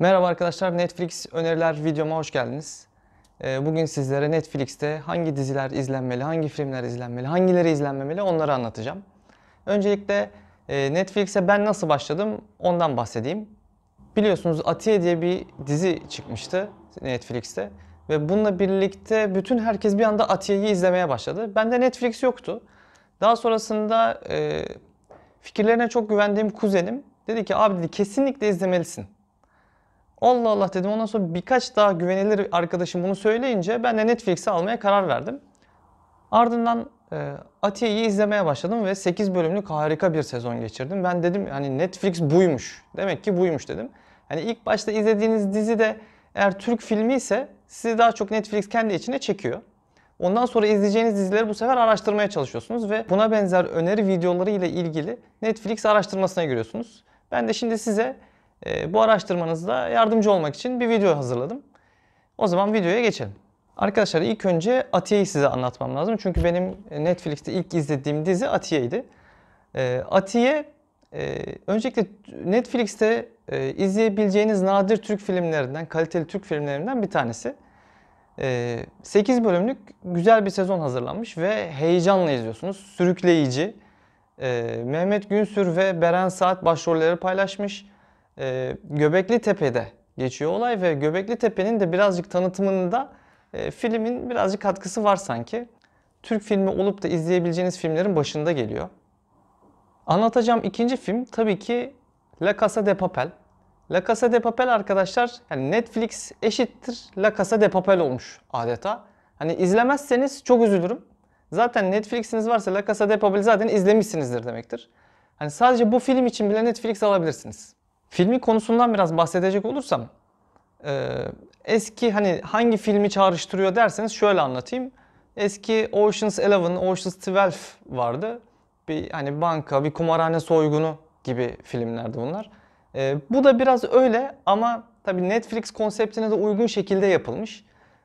Merhaba arkadaşlar, Netflix öneriler videoma hoş geldiniz. Ee, bugün sizlere Netflix'te hangi diziler izlenmeli, hangi filmler izlenmeli, hangileri izlenmemeli onları anlatacağım. Öncelikle e, Netflix'e ben nasıl başladım ondan bahsedeyim. Biliyorsunuz Atiye diye bir dizi çıkmıştı Netflix'te. Ve bununla birlikte bütün herkes bir anda Atiye'yi izlemeye başladı. Bende Netflix yoktu. Daha sonrasında e, fikirlerine çok güvendiğim kuzenim dedi ki abi dedi kesinlikle izlemelisin. Allah Allah dedim. Ondan sonra birkaç daha güvenilir arkadaşım bunu söyleyince ben de Netflix'i almaya karar verdim. Ardından e, Atiye'yi izlemeye başladım ve 8 bölümlük harika bir sezon geçirdim. Ben dedim hani Netflix buymuş. Demek ki buymuş dedim. Hani ilk başta izlediğiniz dizi de eğer Türk filmi ise sizi daha çok Netflix kendi içine çekiyor. Ondan sonra izleyeceğiniz dizileri bu sefer araştırmaya çalışıyorsunuz ve buna benzer öneri videoları ile ilgili Netflix araştırmasına giriyorsunuz. Ben de şimdi size ee, bu araştırmanızda yardımcı olmak için bir video hazırladım. O zaman videoya geçelim. Arkadaşlar ilk önce Atiye'yi size anlatmam lazım. Çünkü benim Netflix'te ilk izlediğim dizi Atiye'ydi. Ee, Atiye e, öncelikle Netflix'te e, izleyebileceğiniz nadir Türk filmlerinden, kaliteli Türk filmlerinden bir tanesi. 8 ee, bölümlük güzel bir sezon hazırlanmış ve heyecanla izliyorsunuz. Sürükleyici. Mehmet Günsür ve Beren Saat başrolleri paylaşmış e, Göbekli Tepe'de geçiyor olay ve Göbekli Tepe'nin de birazcık tanıtımında e, filmin birazcık katkısı var sanki. Türk filmi olup da izleyebileceğiniz filmlerin başında geliyor. Anlatacağım ikinci film tabii ki La Casa de Papel. La Casa de Papel arkadaşlar yani Netflix eşittir La Casa de Papel olmuş adeta. Hani izlemezseniz çok üzülürüm. Zaten Netflix'iniz varsa La Casa de Papel zaten izlemişsinizdir demektir. Hani sadece bu film için bile Netflix alabilirsiniz. Filmin konusundan biraz bahsedecek olursam e, eski hani hangi filmi çağrıştırıyor derseniz şöyle anlatayım. Eski Ocean's Eleven, Ocean's Twelve vardı. Bir hani banka, bir kumarhane soygunu gibi filmlerdi bunlar. E, bu da biraz öyle ama tabii Netflix konseptine de uygun şekilde yapılmış.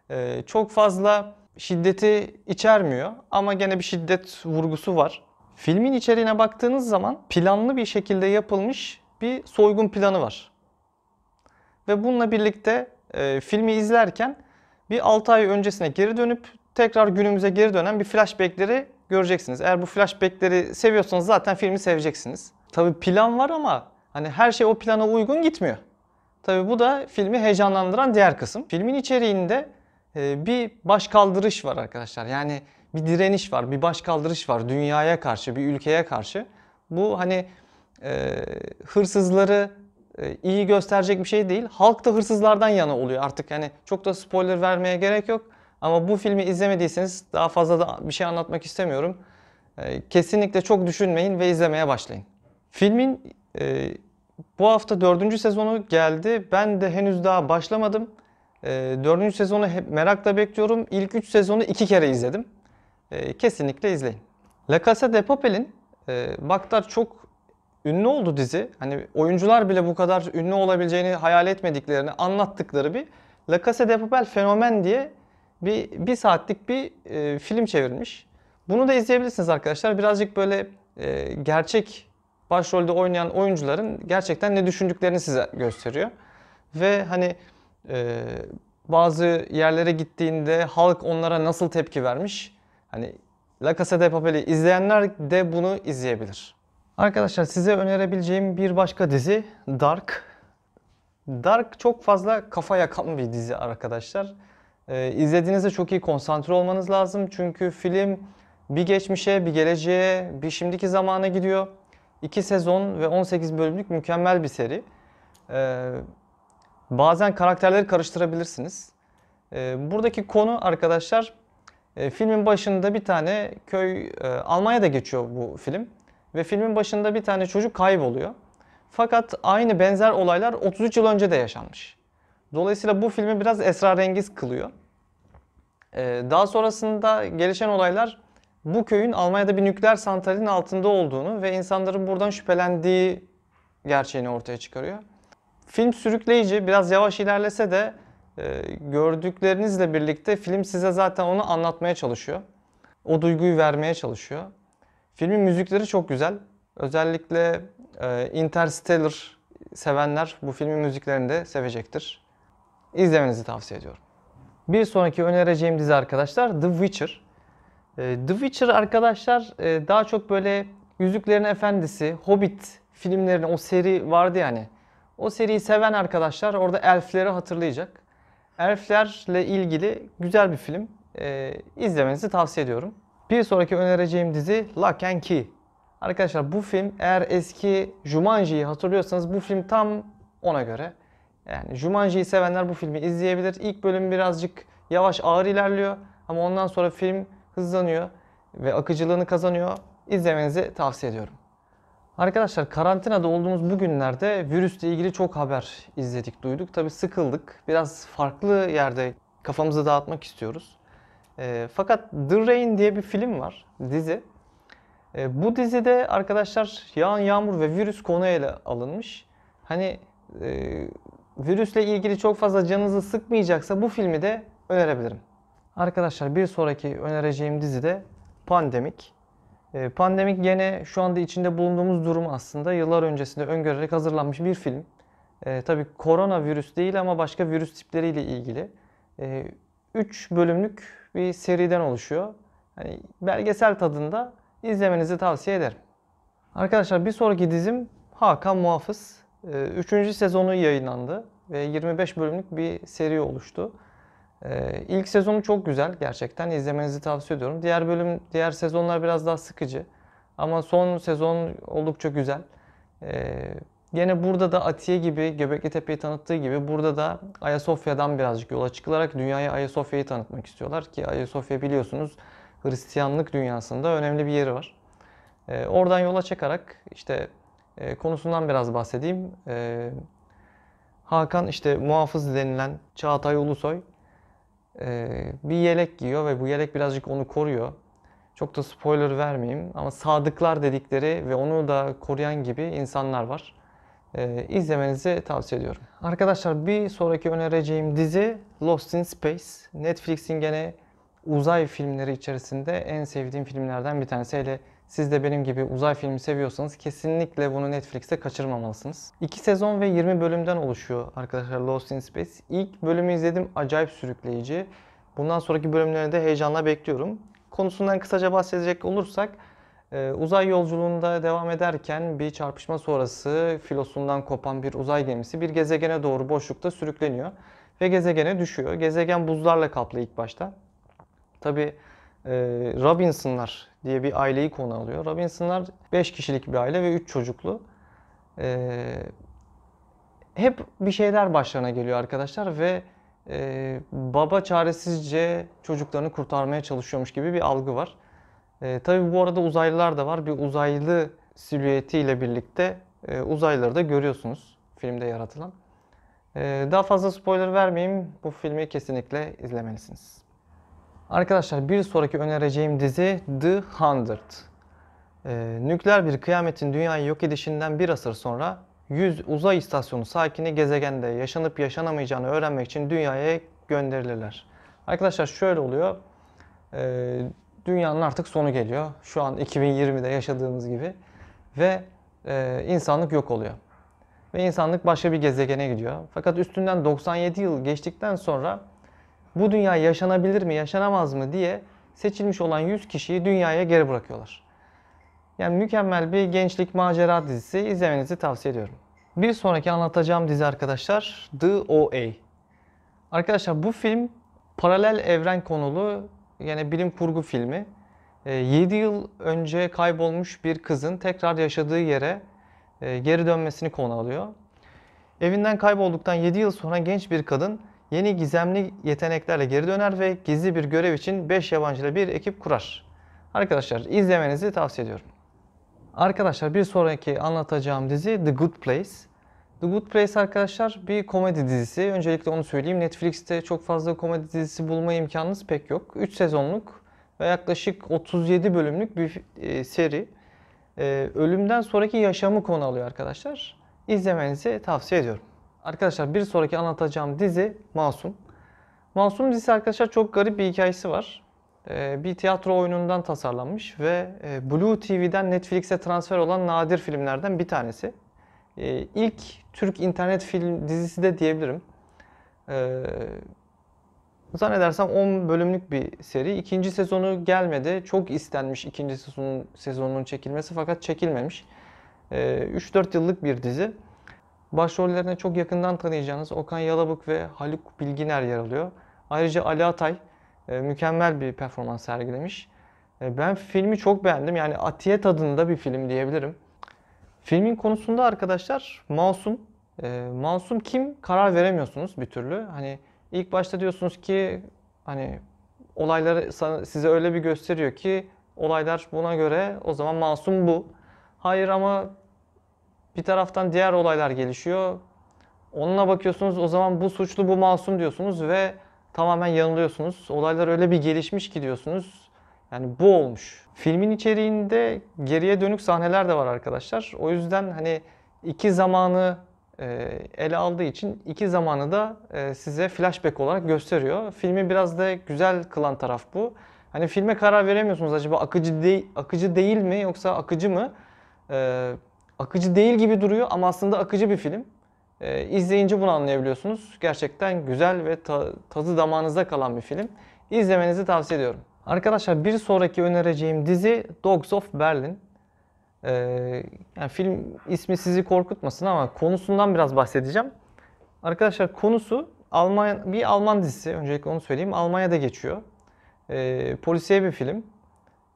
E, çok fazla şiddeti içermiyor ama gene bir şiddet vurgusu var. Filmin içeriğine baktığınız zaman planlı bir şekilde yapılmış bir soygun planı var. Ve bununla birlikte e, filmi izlerken bir 6 ay öncesine geri dönüp tekrar günümüze geri dönen bir flashbackleri göreceksiniz. Eğer bu flashbackleri seviyorsanız zaten filmi seveceksiniz. Tabi plan var ama hani her şey o plana uygun gitmiyor. Tabi bu da filmi heyecanlandıran diğer kısım. Filmin içeriğinde e, bir baş kaldırış var arkadaşlar. Yani bir direniş var, bir baş kaldırış var dünyaya karşı, bir ülkeye karşı. Bu hani e, hırsızları e, iyi gösterecek bir şey değil. Halk da hırsızlardan yana oluyor artık. Yani çok da spoiler vermeye gerek yok. Ama bu filmi izlemediyseniz daha fazla da bir şey anlatmak istemiyorum. E, kesinlikle çok düşünmeyin ve izlemeye başlayın. Filmin e, bu hafta dördüncü sezonu geldi. Ben de henüz daha başlamadım. E, dördüncü sezonu hep merakla bekliyorum. İlk üç sezonu iki kere izledim. E, kesinlikle izleyin. La Casa de Papel'in e, Baktar çok ünlü oldu dizi. Hani oyuncular bile bu kadar ünlü olabileceğini hayal etmediklerini anlattıkları bir La Casa de Papel fenomen diye bir, bir saatlik bir e, film çevrilmiş. Bunu da izleyebilirsiniz arkadaşlar. Birazcık böyle e, gerçek başrolde oynayan oyuncuların gerçekten ne düşündüklerini size gösteriyor. Ve hani e, bazı yerlere gittiğinde halk onlara nasıl tepki vermiş. Hani La Casa de Papel'i izleyenler de bunu izleyebilir. Arkadaşlar size önerebileceğim bir başka dizi Dark. Dark çok fazla kafa yakan bir dizi arkadaşlar. Ee, izlediğinizde çok iyi konsantre olmanız lazım. Çünkü film bir geçmişe, bir geleceğe, bir şimdiki zamana gidiyor. 2 sezon ve 18 bölümlük mükemmel bir seri. Ee, bazen karakterleri karıştırabilirsiniz. Ee, buradaki konu arkadaşlar e, filmin başında bir tane köy, e, Almanya'da geçiyor bu film. Ve filmin başında bir tane çocuk kayboluyor. Fakat aynı benzer olaylar 33 yıl önce de yaşanmış. Dolayısıyla bu filmi biraz esrarengiz kılıyor. Ee, daha sonrasında gelişen olaylar bu köyün Almanya'da bir nükleer santralin altında olduğunu ve insanların buradan şüphelendiği gerçeğini ortaya çıkarıyor. Film sürükleyici, biraz yavaş ilerlese de e, gördüklerinizle birlikte film size zaten onu anlatmaya çalışıyor. O duyguyu vermeye çalışıyor. Filmin müzikleri çok güzel. Özellikle e, Interstellar sevenler bu filmin müziklerini de sevecektir. İzlemenizi tavsiye ediyorum. Bir sonraki önereceğim dizi arkadaşlar The Witcher. E, The Witcher arkadaşlar e, daha çok böyle Yüzüklerin Efendisi, Hobbit filmlerinin o seri vardı yani. O seriyi seven arkadaşlar orada elfleri hatırlayacak. Elflerle ilgili güzel bir film. E, izlemenizi tavsiye ediyorum. Bir sonraki önereceğim dizi Lock and Key. Arkadaşlar bu film eğer eski Jumanji'yi hatırlıyorsanız bu film tam ona göre. Yani Jumanji'yi sevenler bu filmi izleyebilir. İlk bölüm birazcık yavaş ağır ilerliyor ama ondan sonra film hızlanıyor ve akıcılığını kazanıyor. İzlemenizi tavsiye ediyorum. Arkadaşlar karantinada olduğumuz bu günlerde virüsle ilgili çok haber izledik, duyduk. Tabi sıkıldık. Biraz farklı yerde kafamızı dağıtmak istiyoruz. E, fakat The Rain diye bir film var, dizi. E, bu dizide arkadaşlar yağan yağmur ve virüs konu ele alınmış. Hani e, virüsle ilgili çok fazla canınızı sıkmayacaksa bu filmi de önerebilirim. Arkadaşlar bir sonraki önereceğim dizi de Pandemik. E, ee, Pandemik gene şu anda içinde bulunduğumuz durumu aslında yıllar öncesinde öngörerek hazırlanmış bir film. E, tabii koronavirüs değil ama başka virüs tipleriyle ilgili. 3 e, bölümlük bir seriden oluşuyor. Yani belgesel tadında izlemenizi tavsiye ederim. Arkadaşlar bir sonraki dizim Hakan Muhafız. Ee, üçüncü sezonu yayınlandı ve 25 bölümlük bir seri oluştu. Ee, ilk sezonu çok güzel gerçekten izlemenizi tavsiye ediyorum. Diğer bölüm, diğer sezonlar biraz daha sıkıcı. Ama son sezon oldukça güzel. Ee, Gene burada da Atiye gibi, Göbekli Tepe'yi tanıttığı gibi burada da Ayasofya'dan birazcık yola çıkılarak dünyaya Ayasofya'yı tanıtmak istiyorlar. Ki Ayasofya biliyorsunuz Hristiyanlık dünyasında önemli bir yeri var. E, oradan yola çıkarak işte e, konusundan biraz bahsedeyim. E, Hakan işte muhafız denilen Çağatay Ulusoy e, bir yelek giyiyor ve bu yelek birazcık onu koruyor. Çok da spoiler vermeyeyim ama sadıklar dedikleri ve onu da koruyan gibi insanlar var e, izlemenizi tavsiye ediyorum. Arkadaşlar bir sonraki önereceğim dizi Lost in Space. Netflix'in gene uzay filmleri içerisinde en sevdiğim filmlerden bir tanesi. Hele siz de benim gibi uzay filmi seviyorsanız kesinlikle bunu Netflix'te kaçırmamalısınız. 2 sezon ve 20 bölümden oluşuyor arkadaşlar Lost in Space. İlk bölümü izledim acayip sürükleyici. Bundan sonraki bölümlerini de heyecanla bekliyorum. Konusundan kısaca bahsedecek olursak ee, uzay yolculuğunda devam ederken bir çarpışma sonrası filosundan kopan bir uzay gemisi bir gezegene doğru boşlukta sürükleniyor ve gezegene düşüyor. Gezegen buzlarla kaplı ilk başta. Tabi e, Robinson'lar diye bir aileyi konu alıyor. Robinson'lar 5 kişilik bir aile ve 3 çocuklu. E, hep bir şeyler başlarına geliyor arkadaşlar ve e, baba çaresizce çocuklarını kurtarmaya çalışıyormuş gibi bir algı var. E, tabii bu arada uzaylılar da var. Bir uzaylı silüetiyle birlikte e, uzaylıları da görüyorsunuz filmde yaratılan. E, daha fazla spoiler vermeyeyim. Bu filmi kesinlikle izlemelisiniz. Arkadaşlar bir sonraki önereceğim dizi The Hundred. E, nükleer bir kıyametin dünyayı yok edişinden bir asır sonra 100 uzay istasyonu sakini gezegende yaşanıp yaşanamayacağını öğrenmek için dünyaya gönderilirler. Arkadaşlar şöyle oluyor. E, dünyanın artık sonu geliyor. Şu an 2020'de yaşadığımız gibi ve e, insanlık yok oluyor. Ve insanlık başka bir gezegene gidiyor. Fakat üstünden 97 yıl geçtikten sonra bu dünya yaşanabilir mi, yaşanamaz mı diye seçilmiş olan 100 kişiyi dünyaya geri bırakıyorlar. Yani mükemmel bir gençlik macera dizisi izlemenizi tavsiye ediyorum. Bir sonraki anlatacağım dizi arkadaşlar The OA. Arkadaşlar bu film paralel evren konulu yani bilim kurgu filmi. 7 ee, yıl önce kaybolmuş bir kızın tekrar yaşadığı yere e, geri dönmesini konu alıyor. Evinden kaybolduktan 7 yıl sonra genç bir kadın yeni gizemli yeteneklerle geri döner ve gizli bir görev için 5 yabancıyla bir ekip kurar. Arkadaşlar izlemenizi tavsiye ediyorum. Arkadaşlar bir sonraki anlatacağım dizi The Good Place. The Good Place arkadaşlar bir komedi dizisi. Öncelikle onu söyleyeyim. Netflix'te çok fazla komedi dizisi bulma imkanınız pek yok. 3 sezonluk ve yaklaşık 37 bölümlük bir e, seri. E, ölümden sonraki yaşamı konu alıyor arkadaşlar. İzlemenizi tavsiye ediyorum. Arkadaşlar bir sonraki anlatacağım dizi Masum. Masum dizisi arkadaşlar çok garip bir hikayesi var. E, bir tiyatro oyunundan tasarlanmış ve Blue TV'den Netflix'e transfer olan nadir filmlerden bir tanesi e, ilk Türk internet film dizisi de diyebilirim. E, zannedersem 10 bölümlük bir seri. İkinci sezonu gelmedi. Çok istenmiş ikinci sezonun, sezonunun çekilmesi fakat çekilmemiş. E, ee, 3-4 yıllık bir dizi. Başrollerine çok yakından tanıyacağınız Okan Yalabık ve Haluk Bilginer yer alıyor. Ayrıca Ali Atay e, mükemmel bir performans sergilemiş. E, ben filmi çok beğendim. Yani Atiye tadında bir film diyebilirim. Filmin konusunda arkadaşlar masum. E, masum kim karar veremiyorsunuz bir türlü. Hani ilk başta diyorsunuz ki hani olayları size öyle bir gösteriyor ki olaylar buna göre o zaman masum bu. Hayır ama bir taraftan diğer olaylar gelişiyor. Onunla bakıyorsunuz o zaman bu suçlu bu masum diyorsunuz ve tamamen yanılıyorsunuz. Olaylar öyle bir gelişmiş ki diyorsunuz yani bu olmuş. Filmin içeriğinde geriye dönük sahneler de var arkadaşlar. O yüzden hani iki zamanı e, ele aldığı için iki zamanı da e, size flashback olarak gösteriyor. Filmi biraz da güzel kılan taraf bu. Hani filme karar veremiyorsunuz acaba akıcı değil akıcı değil mi yoksa akıcı mı? Ee, akıcı değil gibi duruyor ama aslında akıcı bir film. Ee, izleyince bunu anlayabiliyorsunuz. Gerçekten güzel ve ta tadı damağınızda kalan bir film. İzlemenizi tavsiye ediyorum. Arkadaşlar bir sonraki önereceğim dizi Dogs of Berlin. Ee, yani film ismi sizi korkutmasın ama konusundan biraz bahsedeceğim. Arkadaşlar konusu Almanya, bir Alman dizisi. Öncelikle onu söyleyeyim. Almanya'da geçiyor. Ee, polisiye bir film.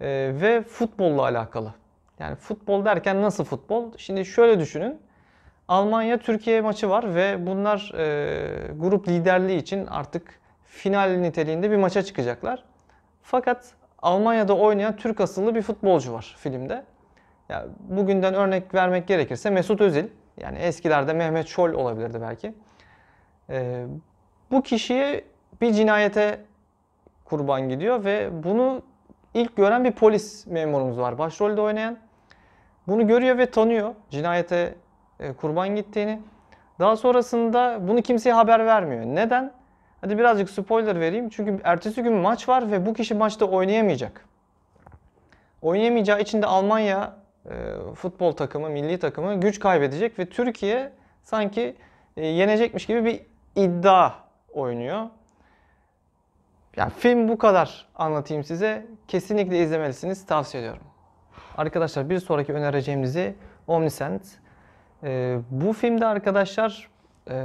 Ee, ve futbolla alakalı. Yani futbol derken nasıl futbol? Şimdi şöyle düşünün. Almanya-Türkiye maçı var ve bunlar e, grup liderliği için artık final niteliğinde bir maça çıkacaklar. Fakat Almanya'da oynayan Türk asıllı bir futbolcu var filmde. Ya bugünden örnek vermek gerekirse Mesut Özil. Yani eskilerde Mehmet Çol olabilirdi belki. Ee, bu kişiye bir cinayete kurban gidiyor ve bunu ilk gören bir polis memurumuz var. Başrolde oynayan. Bunu görüyor ve tanıyor cinayete e, kurban gittiğini. Daha sonrasında bunu kimseye haber vermiyor. Neden? Hadi birazcık spoiler vereyim. Çünkü ertesi gün maç var ve bu kişi maçta oynayamayacak. Oynayamayacağı için de Almanya e, futbol takımı, milli takımı güç kaybedecek ve Türkiye sanki e, yenecekmiş gibi bir iddia oynuyor. Yani film bu kadar anlatayım size. Kesinlikle izlemelisiniz. Tavsiye ediyorum. Arkadaşlar bir sonraki önereceğimizi Omniscient. E, bu filmde arkadaşlar e,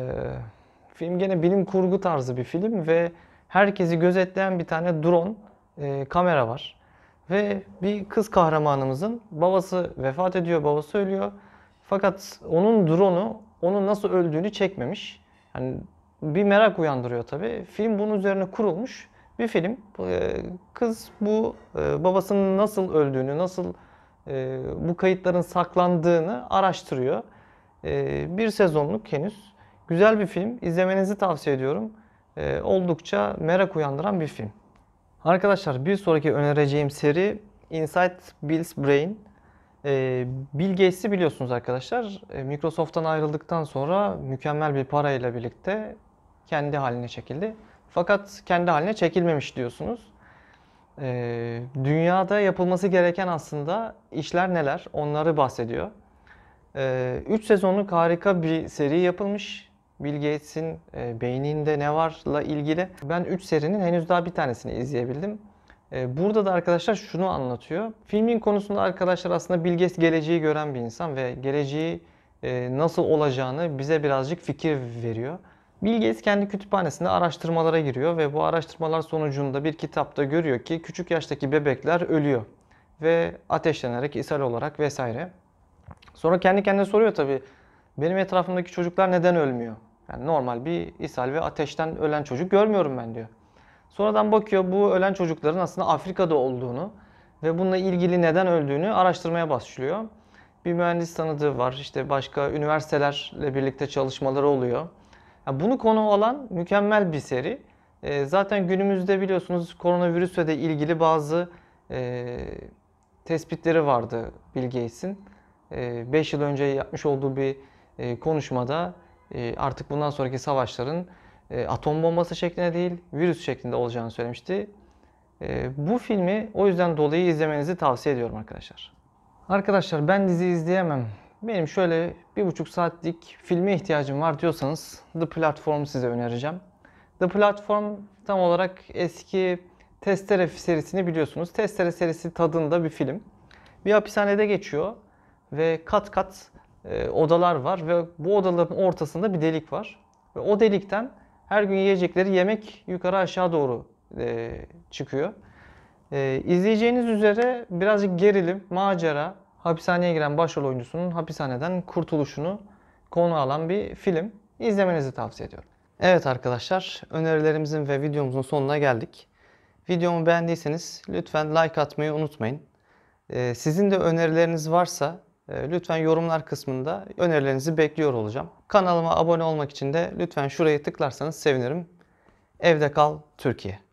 Film gene bilim kurgu tarzı bir film ve herkesi gözetleyen bir tane drone e, kamera var. Ve bir kız kahramanımızın babası vefat ediyor, babası ölüyor. Fakat onun drone'u onun nasıl öldüğünü çekmemiş. Yani bir merak uyandırıyor tabii. Film bunun üzerine kurulmuş bir film. E, kız bu e, babasının nasıl öldüğünü, nasıl e, bu kayıtların saklandığını araştırıyor. E, bir sezonluk henüz Güzel bir film. İzlemenizi tavsiye ediyorum. E, oldukça merak uyandıran bir film. Arkadaşlar bir sonraki önereceğim seri Inside Bill's Brain. E, Bill Gates'i biliyorsunuz arkadaşlar. E, Microsoft'tan ayrıldıktan sonra mükemmel bir parayla birlikte kendi haline çekildi. Fakat kendi haline çekilmemiş diyorsunuz. E, dünyada yapılması gereken aslında işler neler onları bahsediyor. 3 sezonluk harika bir seri yapılmış. Bill Gates'in e, beyninde ne varla ilgili. Ben 3 serinin henüz daha bir tanesini izleyebildim. E, burada da arkadaşlar şunu anlatıyor. Filmin konusunda arkadaşlar aslında Bill Gates geleceği gören bir insan ve geleceği e, nasıl olacağını bize birazcık fikir veriyor. Bill Gates kendi kütüphanesinde araştırmalara giriyor ve bu araştırmalar sonucunda bir kitapta görüyor ki küçük yaştaki bebekler ölüyor ve ateşlenerek, ishal olarak vesaire. Sonra kendi kendine soruyor tabii benim etrafımdaki çocuklar neden ölmüyor? Yani normal bir ishal ve ateşten ölen çocuk görmüyorum ben diyor. Sonradan bakıyor bu ölen çocukların aslında Afrika'da olduğunu ve bununla ilgili neden öldüğünü araştırmaya başlıyor. Bir mühendis tanıdığı var. işte başka üniversitelerle birlikte çalışmaları oluyor. Yani bunu konu alan mükemmel bir seri. E, zaten günümüzde biliyorsunuz koronavirüsle de ilgili bazı e, tespitleri vardı Bill Gates'in. 5 e, ee, yıl önce yapmış olduğu bir e, konuşmada ee, artık bundan sonraki savaşların e, atom bombası şeklinde değil, virüs şeklinde olacağını söylemişti. Ee, bu filmi o yüzden dolayı izlemenizi tavsiye ediyorum arkadaşlar. Arkadaşlar ben dizi izleyemem. Benim şöyle bir buçuk saatlik filme ihtiyacım var diyorsanız The Platform size önereceğim. The Platform tam olarak eski Testere serisini biliyorsunuz. Testere serisi tadında bir film. Bir hapishanede geçiyor ve kat kat e, odalar var ve bu odaların ortasında bir delik var. Ve o delikten her gün yiyecekleri yemek yukarı aşağı doğru e, çıkıyor. E, izleyeceğiniz üzere birazcık gerilim, macera, hapishaneye giren başrol oyuncusunun hapishaneden kurtuluşunu konu alan bir film. İzlemenizi tavsiye ediyorum. Evet arkadaşlar, önerilerimizin ve videomuzun sonuna geldik. Videomu beğendiyseniz lütfen like atmayı unutmayın. E, sizin de önerileriniz varsa ee, lütfen yorumlar kısmında önerilerinizi bekliyor olacağım. Kanalıma abone olmak için de lütfen şurayı tıklarsanız sevinirim. Evde kal Türkiye.